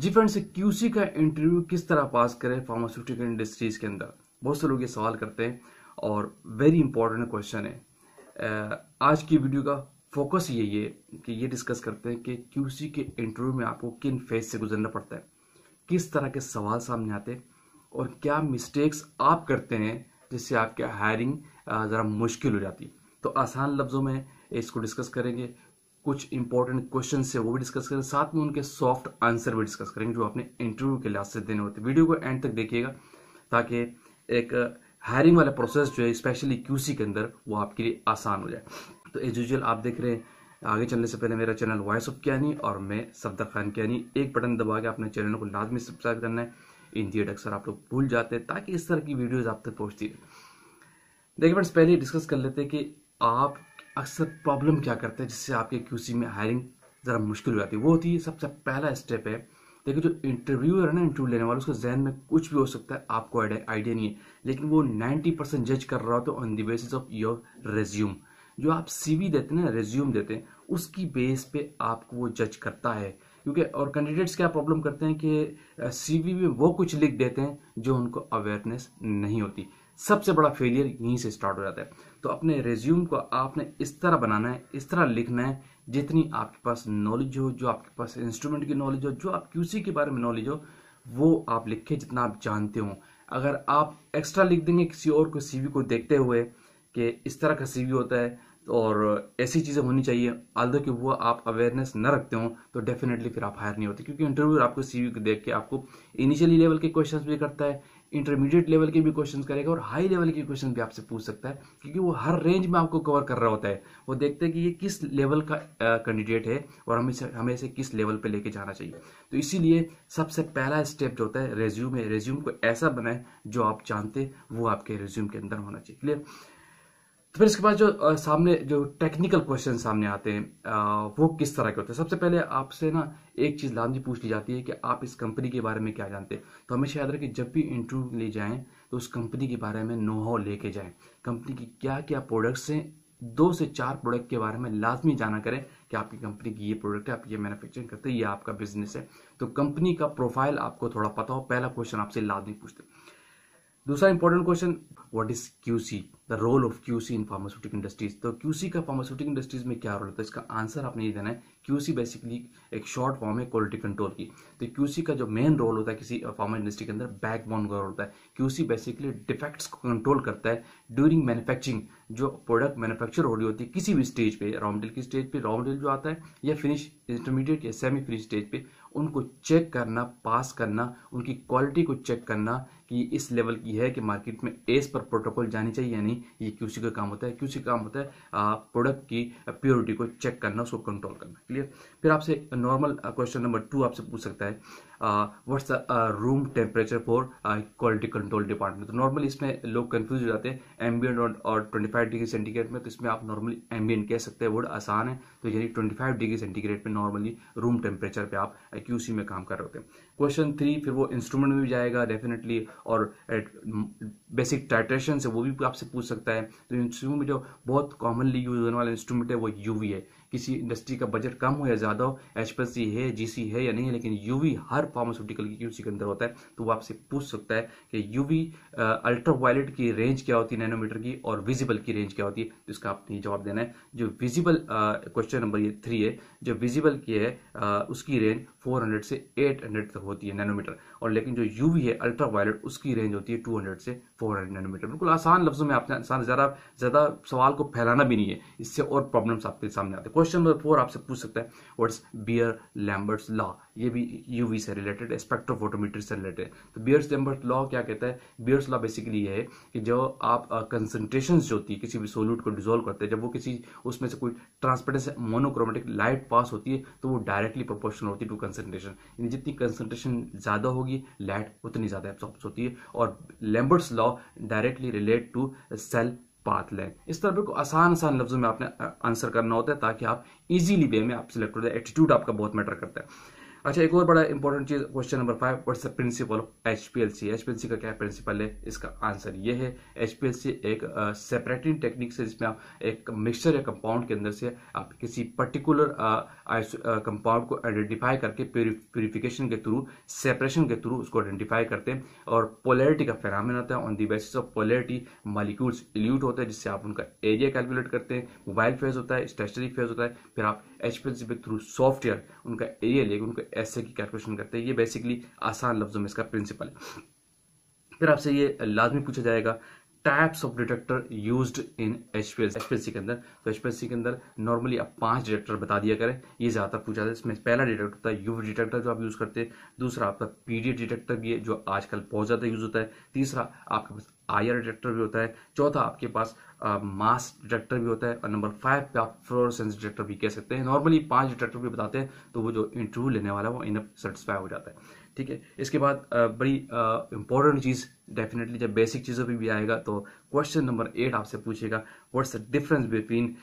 जी friends QC का interview किस तरह पास करें फार्मास्यूटिकल इंडस्ट्रीज के अंदर बहुत से लोग ये सवाल करते हैं और वेरी इंपॉर्टेंट क्वेश्चन है आज की वीडियो का फोकस यही है कि ये डिस्कस करते हैं कि क्यूसी के इंटरव्यू में आपको किन फेज से गुजरना पड़ता है किस तरह के सवाल सामने आते हैं और क्या मिस्टेक्स आप करते हैं जिससे आपकी हायरिंग ज़रा मुश्किल हो जाती है तो आसान लफ्ज़ों में इसको डिस्कस करेंगे कुछ इंपॉर्टेंट क्वेश्चन है वो भी डिस्कस करेंगे साथ में उनके सॉफ्ट आंसर भी डिस्कस करेंगे जो अपने इंटरव्यू के लिहाज से देने होते हैं वीडियो को एंड तक देखिएगा ताकि एक हायरिंग uh, वाला प्रोसेस जो है स्पेशली क्यूसी के अंदर वो आपके लिए आसान हो जाए तो एज यूजल आप देख रहे हैं आगे चलने से पहले मेरा चैनल वॉइस ऑफ कैनी और मैं सफदर खान कैनी एक बटन दबा के अपने चैनल को लाजमी सब्सक्राइब करना है इन थिएट अक्सर आप लोग भूल जाते हैं ताकि इस तरह की वीडियोज आप तक पहुँचती है देखिए फ्रेंड्स पहले डिस्कस कर लेते हैं कि आप अक्सर प्रॉब्लम क्या करते हैं जिससे आपके क्यूसी में हायरिंग ज़रा मुश्किल हो जाती है वो होती है सबसे पहला स्टेप है देखिए जो इंटरव्यूअर है ना इंटरव्यू लेने वाला उसके जहन में कुछ भी हो सकता है आपको आइडिया नहीं है लेकिन वो नाइन्टी परसेंट जज कर रहा होता है on the basis of your resume जो आप सीवी देते हैं ना रेज्यूम देते हैं उसकी बेस पे आपको वो जज करता है क्योंकि और कैंडिडेट्स क्या प्रॉब्लम करते हैं कि सीवी में वो कुछ लिख देते हैं जो उनको अवेयरनेस नहीं होती सबसे बड़ा फेलियर यहीं से स्टार्ट हो जाता है तो अपने रेज्यूम को आपने इस तरह बनाना है इस तरह लिखना है जितनी आपके पास नॉलेज हो जो आपके पास इंस्ट्रूमेंट की नॉलेज हो जो आप क्यूसी के बारे में नॉलेज हो वो आप लिखें जितना आप जानते हो अगर आप एक्स्ट्रा लिख देंगे किसी और को सीवी को देखते हुए कि इस तरह का सीवी होता है और ऐसी चीज़ें होनी चाहिए आलदो कि वो आप अवेयरनेस न रखते हो तो डेफिनेटली फिर आप हायर नहीं होते क्योंकि इंटरव्यू आपको सीवी को देख के आपको इनिशियली लेवल के क्वेश्चंस भी करता है इंटरमीडिएट लेवल के भी क्वेश्चन करेगा और हाई लेवल के क्वेश्चन भी आपसे पूछ सकता है क्योंकि वो हर रेंज में आपको कवर कर रहा होता है वो देखते हैं कि ये किस लेवल का कैंडिडेट है और हमें से, हमें इसे किस लेवल पर लेके जाना चाहिए तो इसीलिए सबसे पहला स्टेप जो होता है रेज्यूम है रेज्यूम को ऐसा बनाए जो आप जानते वो आपके रेज्यूम के अंदर होना चाहिए क्लियर तो फिर इसके बाद जो आ, सामने जो टेक्निकल क्वेश्चन सामने आते हैं आ, वो किस तरह के होते हैं सबसे पहले आपसे ना एक चीज़ लामजी पूछ ली जाती है कि आप इस कंपनी के बारे में क्या जानते हैं तो हमेशा याद रखें जब भी इंटरव्यू ले जाएं तो उस कंपनी के बारे में नोहाव लेके जाएं कंपनी की क्या क्या प्रोडक्ट्स हैं दो से चार प्रोडक्ट के बारे में लाजमी जाना करें कि आपकी कंपनी की ये प्रोडक्ट है आप ये मैन्युफैक्चरिंग करते हैं ये आपका बिजनेस है तो कंपनी का प्रोफाइल आपको थोड़ा पता हो पहला क्वेश्चन आपसे लाजमी पूछते हैं दूसरा important question what is QC the role of QC in pharmaceutical industries तो क्यूसी का फार्मास्यूटिकल इंडस्ट्रीज में क्या रोल है तो इसका आंसर आपने ये देना है क्यूसी बेसिकली एक शॉर्ट फॉर्म है क्वालिटी कंट्रोल की तो क्यूसी का जो मेन रोल होता है किसी फार्मा इंडस्ट्री के अंदर बैकबोन का रोल होता है क्यूसी बेसिकली डिफेक्ट्स को कंट्रोल करता है ड्यूरिंग मैन्युफैक्चरिंग जो प्रोडक्ट मैनुफैक्चर हो रही होती है किसी भी स्टेज पे रॉ मटेरियल की स्टेज पे रॉ मटेरियल जो आता है या फिनिश इंटरमीडिएट या सेमी फिनिश स्टेज पे उनको चेक करना पास करना उनकी क्वालिटी को चेक करना कि इस लेवल की है कि मार्केट में एस पर प्रोटोकॉल जानी चाहिए यानी ये क्यूसी का काम होता है क्यूसी का काम होता है प्रोडक्ट की प्योरिटी को चेक करना उसको कंट्रोल करना क्लियर फिर आपसे नॉर्मल क्वेश्चन नंबर टू आपसे पूछ सकता है what's room temperature for quality control department तो नॉर्मली इसमें लोग कन्फ्यूज हो जाते हैं एम्बियन और ट्वेंटी फाइव डिग्री सेंटीग्रेड में तो इसमें आप नॉर्मली एम्बियन कह सकते हैं वर्ड आसान है तो यानी ट्वेंटी फाइव डिग्री सेंटीग्रेड पर नॉर्मली रूम टेम्परेचर पर आप क्यू uh, सी में काम कर रहे होते हैं क्वेश्चन थ्री फिर वो इंस्ट्रूमेंट में भी जाएगा डेफिनेटली और बेसिक uh, टाइट्रेशन से वो भी आपसे पूछ सकता है तो इंस्ट्रूमेंट में जो बहुत कॉमनली यूज होने वाला इंस्ट्रूमेंट है वो यूवी है किसी इंडस्ट्री का बजट कम हो या ज़्यादा हो एच है जी है या नहीं है लेकिन यूवी हर फार्मास्यूटिकल की यूसी के अंदर होता है तो वो आपसे पूछ सकता है कि यूवी अल्ट्रा वायलेट की रेंज क्या होती है नैनोमीटर की और विजिबल की रेंज क्या होती है तो इसका आपने जवाब देना है जो विजिबल क्वेश्चन नंबर ये थ्री है जो विजिबल की है आ, उसकी रेंज 400 से 800 तक होती है नैनोमीटर और लेकिन जो यूवी है अल्ट्रा वायलेट उसकी रेंज होती है 200 से 400 नैनोमीटर बिल्कुल आसान लफ्जों में आपने आसान ज़्यादा ज़्यादा सवाल को फैलाना भी नहीं है इससे और प्रॉब्लम्स आपके सामने आते हैं क्वेश्चन नंबर फोर आपसे पूछ सकता है व्हाट्स बियर लैम्बर्ट्स लॉ ये भी यूवी से रिलेटेड स्पेक्ट्रोफोटोमीटर से रिलेटेड तो बियर्स लैम्बर्ट लॉ क्या कहता है बियर्स लॉ बेसिकली ये है कि जो आप कंसनट्रेशन uh, जो होती है किसी भी सोल्यूट को डिजोल्व करते हैं जब वो किसी उसमें से कोई ट्रांसपेरेंस मोनोक्रोमेटिक लाइट पास होती है तो वो डायरेक्टली प्रोपोर्शनल होती है टू कंसनट्रेशन यानी जितनी कंसनट्रेशन ज़्यादा होगी लाइट उतनी ज़्यादा एब्जॉर्ब होती है और Lambert's law directly relate to cell path length इस तरह बिल्कुल आसान आसान लफ्जों में आपने आंसर करना होता है ताकि आप इजीली वे में आप सिलेक्ट हो जाए एटीट्यूड आपका बहुत मैटर करता है अच्छा एक और बड़ा इंपॉर्टेंट चीज question number five what's the principle of H P L C H P L C का क्या प्रिंसिपल है इसका आंसर ये है एच पी एल सी एक सेपरेटिंग टेक्निक से जिसमें आप एक मिक्सचर या कंपाउंड के अंदर से आप किसी पर्टिकुलर कंपाउंड को आइडेंटिफाई करके प्योरिफिकेशन के थ्रू सेपरेशन के थ्रू उसको आइडेंटिफाई करते हैं और पोलैरिटी का फैरामिन होता है on the basis of polarity molecules elute होता है जिससे आप उनका एरिया कैलकुलेट करते हैं मोबाइल फेज होता है स्टेशनरी फेज होता है फिर आप एच पे थ्रू सॉफ्टवेयर उनका एरिया लेकर उनको ऐसे की कैलकुलेशन करते हैं ये बेसिकली आसान लफ्जों में इसका प्रिंसिपल है फिर आपसे ये लाजमी पूछा जाएगा types of detector use in HPS HPSC के अंदर तो एचपीएससी के अंदर नॉर्मली आप पांच डिटेक्टर बता दिया करें ये ज्यादातर पूछा था इसमें पहला डिटेक्टर होता है यूवी डिटेक्टर जो आप यूज करते हैं दूसरा आपका पीडी डिटेक्टर भी है जो आजकल बहुत ज्यादा यूज होता है तीसरा आपके पास आर डिटेक्टर भी होता है चौथा आपके पास मास डिटेक्टर भी होता है और नंबर फाइव पे आप फ्लोरसेंस डिटेक्टर भी कह सकते हैं नॉर्मली पांच डिटेक्टर भी बताते हैं तो वो जो इंटरव्यू लेने वाला है वो इनअप सेटिस्फाई हो जाता है ठीक है इसके बाद बड़ी इंपॉर्टेंट चीज़ डेफिनेटली जब बेसिक चीज़ों पे भी आएगा तो क्वेश्चन नंबर एट आपसे पूछेगा what's the difference between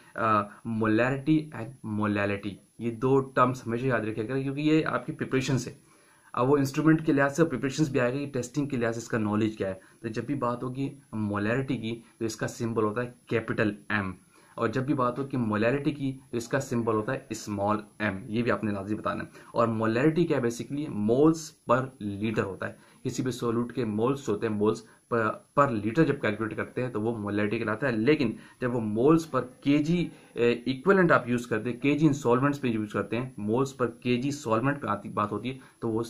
molarity and molality ये दो टर्म्स हमेशा याद रखिएगा क्योंकि ये आपकी प्रिपरेशन से अब वो इंस्ट्रूमेंट के लिहाज से और प्रिपरेशन भी आएगा कि टेस्टिंग के लिहाज से इसका नॉलेज क्या है तो जब भी बात होगी मोलैरिटी की तो इसका सिंबल होता है कैपिटल एम और जब भी बात हो कि मोलैरिटी की तो इसका सिंबल होता है स्मॉल एम ये भी आपने लाजी बताना है और मोलैरिटी क्या है बेसिकली मोल्स पर लीटर होता है किसी भी सोलूट के मोल्स होते हैं मोल्स पर, पर लीटर जब कैलकुलेट करते हैं तो वो मोलैरिटी कहलाता है लेकिन जब वो मोल्स पर के जी इक्वलेंट आप यूज़ करते हैं के जी इन सॉल्वेंट्स पर यूज़ करते हैं मोल्स पर के जी सॉल्वेंट पर आती बात होती है तो वो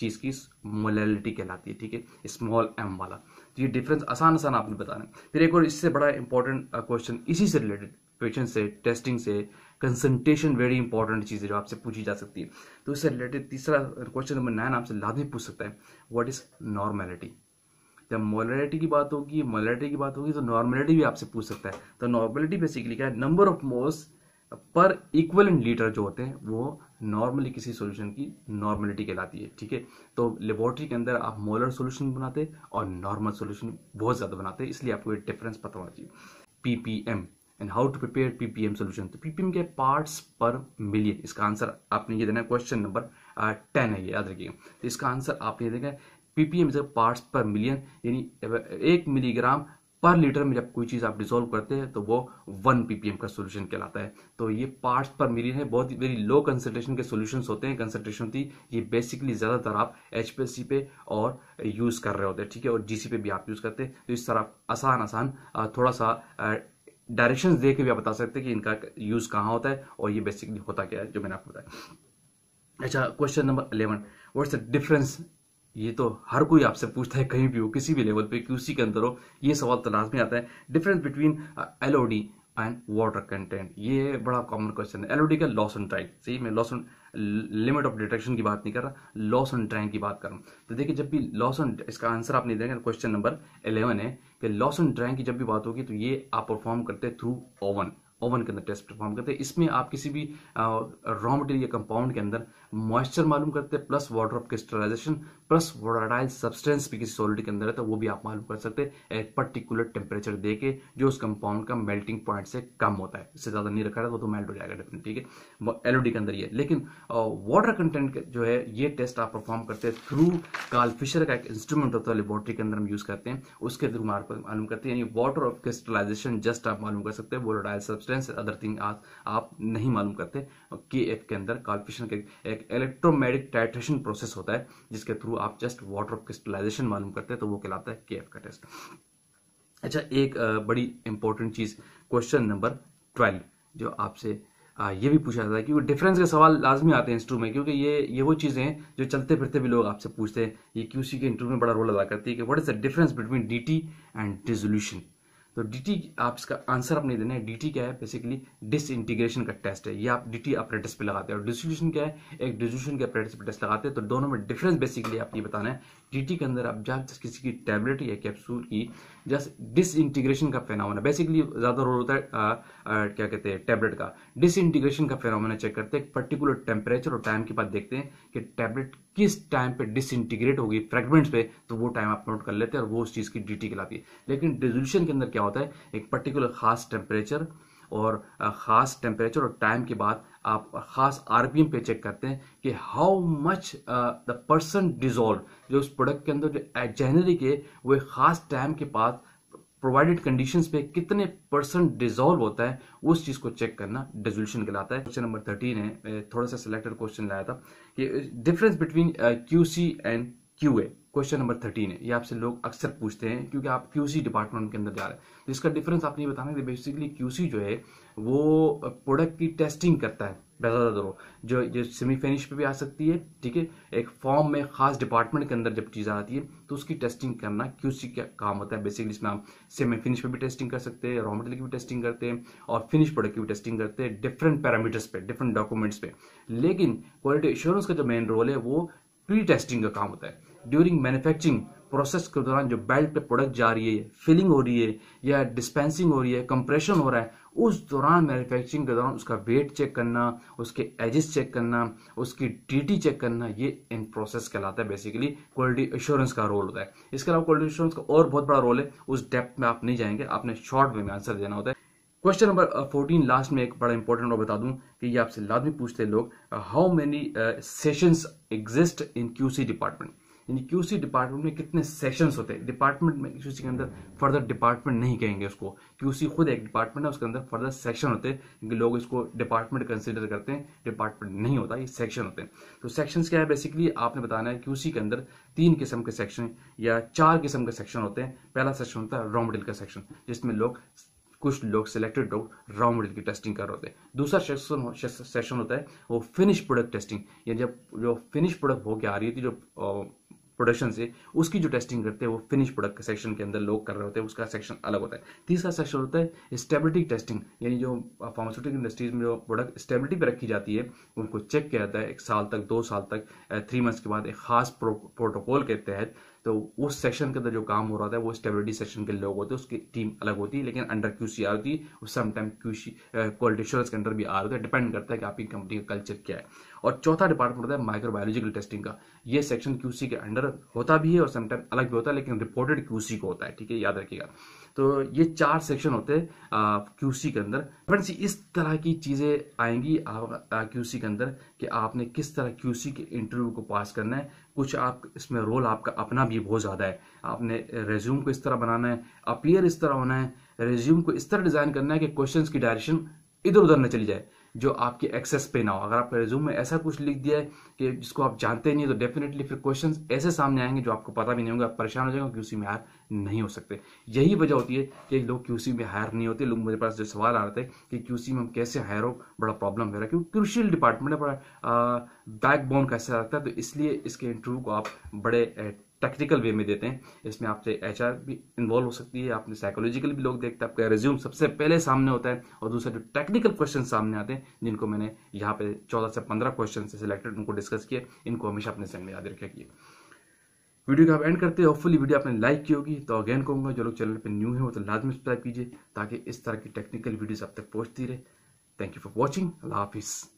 चीज़ की मोलैरिटी कहलाती है ठीक है स्मॉल एम वाला तो ये डिफरेंस आसान आसान आपने बताना फिर एक और इससे बड़ा इंपॉर्टेंट क्वेश्चन uh, इसी से रिलेटेड पेशेंट से टेस्टिंग से कंसंट्रेशन वेरी इंपॉर्टेंट चीज़ है जो आपसे पूछी जा सकती है तो इससे रिलेटेड तीसरा क्वेश्चन नंबर नाइन आपसे लाजमी पूछ सकता है वट इज नॉर्मेलिटी जब मोलरिटी की बात होगी मोलरिटी की बात होगी तो नॉर्मेलिटी भी आपसे पूछ सकता है तो नॉर्मेलिटी बेसिकली क्या है नंबर ऑफ मोल्स पर इक्वल लीटर जो होते हैं वो नॉर्मली किसी सॉल्यूशन की नॉर्मलिटी कहलाती है ठीक है तो लेबोरेटरी के अंदर आप मोलर सॉल्यूशन बनाते और नॉर्मल सॉल्यूशन बहुत ज़्यादा बनाते इसलिए आपको ये डिफरेंस पता होना चाहिए P P M and how to prepare P P M solution तो पी पी एम के पार्ट्स पर मिलियन इसका आंसर आपने ये देना है क्वेश्चन नंबर टेन है ये याद रखिएगा तो इसका आंसर आपने देखा है पी पी एम पार्ट्स पर मिलियन यानी एक मिलीग्राम पर लीटर में जब कोई चीज़ आप डिसोल्व करते हैं तो वो वन पीपीएम का सोल्यूशन कहलाता है तो ये पार्ट्स पर मिलियन है बहुत ही वेरी लो कंसेंट्रेशन के सोल्यूशन होते हैं कंसेंट्रेशन होती ये बेसिकली ज़्यादातर आप एच पे और यूज़ कर रहे होते हैं ठीक है और जीसी पे भी आप यूज़ करते हैं तो इस तरह आसान आसान थोड़ा सा डायरेक्शन दे के भी आप बता सकते हैं कि इनका यूज़ कहाँ होता है और ये बेसिकली होता क्या है जो मैंने आपको बताया अच्छा question number eleven what's the difference ये तो हर कोई आपसे पूछता है कहीं भी हो किसी भी लेवल पे क्यूसी के अंदर हो ये सवाल तो लाजमी आता है difference between LOD and water content ये बड़ा कॉमन क्वेश्चन है एलओडी का लॉस एंड ट्राइक सही मैं loss and limit of detection की बात नहीं कर रहा लॉस ऑन ट्राइन की बात कर रहा हूँ तो देखिए जब भी लॉस ऑन इसका आंसर आप नहीं देंगे क्वेश्चन नंबर इलेवन है कि लॉस ऑन ट्राइन की जब भी बात होगी तो ये आप परफॉर्म करते हैं थ्रू ओवन ओवन के अंदर टेस्ट परफॉर्म करते हैं इसमें आप किसी भी रॉ मटेरियल कंपाउंड के अंदर मॉइस्चर मालूम करते हैं plus water of crystallisation plus volatile substance भी किसी सॉलिड के अंदर है तो वो भी आप मालूम कर सकते हैं एक पर्टिकुलर टेम्परेचर दे के जो उस कंपाउंड का मेल्टिंग पॉइंट से कम होता है इससे ज़्यादा नहीं रखा रहा तो मेल्ट हो जाएगा डेफिनेट ठीक है एलओडी के अंदर ही है लेकिन वाटर कंटेंट जो है ये टेस्ट आप परफॉर्म करते हैं थ्रू कार्ल फिशर का एक इंस्ट्रूमेंट होता है लेबोरेटरी के अंदर हम यूज़ करते हैं उसके थ्रू मालूम करते हैं वाटर ऑफ क्रिस्टलाइजेशन जस्ट आप मालूम कर सकते हैं वोडाटाइल सब्सटेंस अदर थिंग आप नहीं मालूम करते के एफ के अंदर कार्ल फिशर के एक एक इलेक्ट्रोमेटिक टाइट्रेशन प्रोसेस होता है जिसके थ्रू आप जस्ट वाटर ऑफ क्रिस्टलाइजेशन मालूम करते हैं तो वो कहलाता है के का टेस्ट अच्छा एक बड़ी इंपॉर्टेंट चीज़ क्वेश्चन नंबर ट्वेल्व जो आपसे ये भी पूछा जाता है क्योंकि डिफरेंस के सवाल लाजमी आते हैं इंस्ट्रू में क्योंकि ये ये वो चीज़ें हैं जो चलते फिरते भी लोग आपसे पूछते हैं ये क्यूसी के इंटरव्यू में बड़ा रोल अदा करती है कि what is the difference between DT and dissolution तो डीटी आप इसका आंसर आप नहीं देना है डीटी क्या है बेसिकली डिस इंटीग्रेशन का टेस्ट है ये आप डी टी पे लगाते हैं और डिस्ट्रीब्यूशन क्या है एक डिस्ट्रीब्यूशन के अपरेटस पे टेस्ट लगाते हैं तो दोनों में डिफरेंस बेसिकली आप ये बताना है टीटी के अंदर आप जहाँ किसी की टैबलेट या कैप्सूल की जस्ट डिस इंटीग्रेशन का फेनामोना बेसिकली ज़्यादा रोल होता है आ, आ, क्या कहते हैं टैबलेट का डिस इंटीग्रेशन का फेनामोना चेक करते हैं पर्टिकुलर टेम्परेचर और टाइम के बाद देखते हैं कि टैबलेट किस टाइम पे डिसइंटीग्रेट होगी फ्रेगमेंट्स पे तो वो टाइम आप नोट कर लेते हैं और वो उस चीज़ की डी कहलाती है लेकिन रेजोल्यूशन के अंदर क्या होता है एक पर्टिकुलर खास टेम्परेचर और ख़ास टेम्परेचर और टाइम के बाद आप ख़ास आरपीएम पे चेक करते हैं कि how much the person dissolve जो उस प्रोडक्ट के अंदर जो जेनरिक है वो ख़ास टाइम के बाद प्रोवाइडेड कंडीशंस पे कितने परसेंट डिजोल्व होता है उस चीज़ को चेक करना डिजोल्यूशन कहलाता है क्वेश्चन नंबर थर्टीन है थोड़ा सा सिलेक्टेड क्वेश्चन लाया था कि difference between Q C and Q A question number thirteen है ये आपसे लोग अक्सर पूछते हैं क्योंकि आप क्यूसी डिपार्टमेंट के अंदर जा रहे हैं तो इसका डिफरेंस आपने बताना है बेसिकली क्यूसी जो है वो प्रोडक्ट की टेस्टिंग करता है ज़्यादातर जो जो सेमी फिनिश पे भी आ सकती है ठीक है एक फॉर्म में खास डिपार्टमेंट के अंदर जब चीज़ आती है तो उसकी टेस्टिंग करना क्यूसी का काम होता है बेसिकली इसमें आप सेमी फिनिश पे भी टेस्टिंग कर सकते हैं रॉ मटेरियल की भी टेस्टिंग करते हैं और फिनिश प्रोडक्ट की भी टेस्टिंग करते हैं डिफरेंट पैरामीटर्स पे डिफरेंट डॉक्यूमेंट्स पे लेकिन क्वालिटी इश्योरेंस का जो मेन रोल है वो प्री टेस्टिंग का काम होता है ड्यूरिंग मैन्युफैक्चरिंग प्रोसेस के दौरान जो बेल्ट पे प्रोडक्ट जा रही है फिलिंग हो रही है या डिस्पेंसिंग हो रही है कंप्रेशन हो रहा है उस दौरान मैन्युफैक्चरिंग के दौरान उसका वेट चेक करना उसके एजिस चेक करना उसकी डीटी चेक करना ये इन प्रोसेस कहलाता है बेसिकली क्वालिटी एश्योरेंस का रोल होता है इसके अलावा क्वालिटी एश्योरेंस का और बहुत बड़ा रोल है उस डेप्थ में आप नहीं जाएंगे आपने शॉर्ट वे में आंसर देना होता है क्वेश्चन नंबर फोर्टीन लास्ट में एक बड़ा इंपॉर्टेंट और बता दूं कि ये आपसे लाजमी पूछते हैं लोग how many sessions exist in QC department यानी क्यूसी डिपार्टमेंट में कितने सेशंस होते हैं डिपार्टमेंट में क्यूसी के अंदर फर्दर डिपार्टमेंट नहीं कहेंगे उसको क्यूसी खुद एक डिपार्टमेंट है उसके अंदर फर्दर सेक्शन होते हैं क्योंकि लोग इसको डिपार्टमेंट कंसिडर करते हैं डिपार्टमेंट नहीं होता ये सेक्शन होते हैं तो सेक्शन क्या है बेसिकली आपने बताना है क्यूसी के अंदर तीन किस्म के सेक्शन या चार किस्म के सेक्शन होते हैं पहला सेक्शन होता है रॉ मेडिल का सेक्शन जिसमें लोग कुछ लोग सिलेक्टेड लोग रॉ मेडिल की टेस्टिंग कर रहे होते हैं दूसरा सेक्शन सेक्शन होता है वो फिनिश प्रोडक्ट टेस्टिंग या जब जो फिनिश प्रोडक्ट होकर आ रही थी जो प्रोडक्शन से उसकी जो टेस्टिंग करते हैं वो फिनिश प्रोडक्ट के सेक्शन के अंदर लोग कर रहे होते हैं उसका सेक्शन अलग होता है तीसरा सेक्शन होता है स्टेबिलिटी टेस्टिंग यानी जो फार्मास्यूटिकल इंडस्ट्रीज में जो प्रोडक्ट स्टेबिलिटी पर रखी जाती है उनको चेक किया जाता है एक साल तक दो साल तक थ्री मंथ्स के बाद एक खास प्रोटोकॉल के तहत तो उस सेक्शन के अंदर जो काम हो रहा था वो स्टेबिलिटी सेक्शन के लोग होते हैं उसकी टीम अलग होती है लेकिन अंडर क्यू सी होती है sometime Q C quality assurance के अंडर भी आ रहा होता है डिपेंड करता है कि आपकी कंपनी का कल्चर क्या है और चौथा डिपार्टमेंट होता है माइक्रोबायोलॉजिकल टेस्टिंग का ये सेक्शन क्यूसी के अंडर होता भी है और समटाइम अलग भी होता है लेकिन रिपोर्टेड क्यूसी को होता है ठीक है याद रखिएगा तो ये चार सेक्शन होते हैं क्यूसी के अंदर फ्रेंड्स इस तरह की चीज़ें आएंगी क्यूसी के अंदर कि आपने किस तरह क्यूसी के इंटरव्यू को पास करना है कुछ आप इसमें रोल आपका अपना भी बहुत ज़्यादा है आपने रेज्यूम को इस तरह बनाना है अपीयर इस तरह होना है रेज्यूम को इस तरह डिज़ाइन करना है कि क्वेश्चंस की डायरेक्शन इधर उधर न चली जाए जो आपकी एक्सेस पे ना हो अगर आप रिज्यूम में ऐसा कुछ लिख दिया है कि जिसको आप जानते नहीं तो डेफिनेटली फिर क्वेश्चन ऐसे सामने आएंगे जो आपको पता भी नहीं होगा आप परेशान हो जाएंगे क्यूसी में हायर नहीं हो सकते यही वजह होती है कि लोग क्यूसी में हायर नहीं होते लोग मेरे पास जो सवाल आ रहे थे कि क्यूसी में हम कैसे हायर हो बड़ा प्रॉब्लम हो रहा है क्योंकि क्रिशियल डिपार्टमेंट है बड़ा बैकबोन कैसे लगता है तो इसलिए इसके इंटरव्यू को आप बड़े टेक्निकल वे में देते हैं इसमें आपसे एच भी इन्वॉल्व हो सकती है आपने साइकोलॉजिकल भी लोग देखते हैं आपका रिज्यूम सबसे पहले सामने होता है और दूसरा जो टेक्निकल क्वेश्चन सामने आते हैं जिनको मैंने यहाँ पे चौदह से पंद्रह क्वेश्चन से सिलेक्टेड उनको डिस्कस किया इनको हमेशा अपने सेंड में याद रखा किए वीडियो का आप एंड करते हैं होपफुली वीडियो आपने लाइक की होगी तो अगेन कहूँगा जो लोग चैनल पर न्यू है वो तो लाजमी सब्सक्राइब कीजिए ताकि इस तरह की टेक्निकल वीडियोज़ आप तक पहुँचती रहे thank you for watching Allah हाफिज़